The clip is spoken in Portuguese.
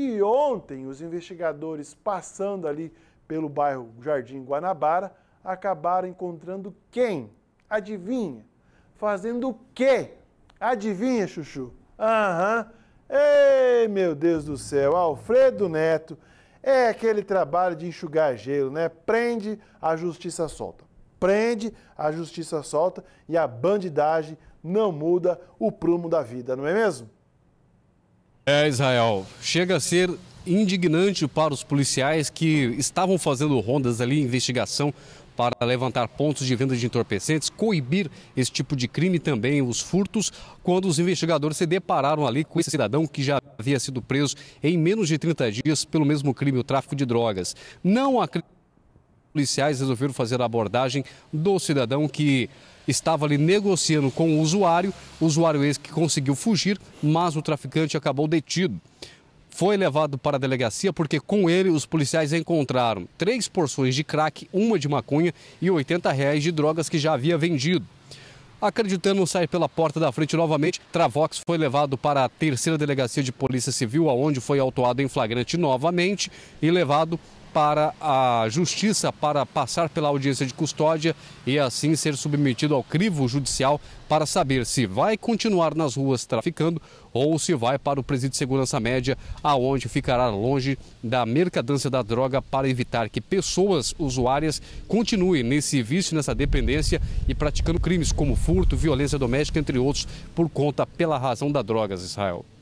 E ontem, os investigadores passando ali pelo bairro Jardim Guanabara acabaram encontrando quem? Adivinha? Fazendo o quê? Adivinha, Chuchu? Aham. Uhum. Ei, meu Deus do céu, Alfredo Neto. É aquele trabalho de enxugar gelo, né? Prende, a justiça solta. Prende, a justiça solta e a bandidagem não muda o prumo da vida, não é mesmo? É, Israel, chega a ser indignante para os policiais que estavam fazendo rondas ali, investigação para levantar pontos de venda de entorpecentes, coibir esse tipo de crime também, os furtos, quando os investigadores se depararam ali com esse cidadão que já havia sido preso em menos de 30 dias pelo mesmo crime, o tráfico de drogas. Não acredito policiais resolveram fazer a abordagem do cidadão que estava ali negociando com o usuário, o usuário é esse que conseguiu fugir, mas o traficante acabou detido. Foi levado para a delegacia porque com ele os policiais encontraram três porções de crack, uma de maconha e 80 reais de drogas que já havia vendido. Acreditando sair pela porta da frente novamente, Travox foi levado para a terceira delegacia de polícia civil, aonde foi autuado em flagrante novamente e levado para a justiça para passar pela audiência de custódia e assim ser submetido ao crivo judicial para saber se vai continuar nas ruas traficando ou se vai para o presídio de segurança média, aonde ficará longe da mercadância da droga para evitar que pessoas usuárias continuem nesse vício, nessa dependência e praticando crimes como furto, violência doméstica, entre outros, por conta pela razão da drogas, Israel.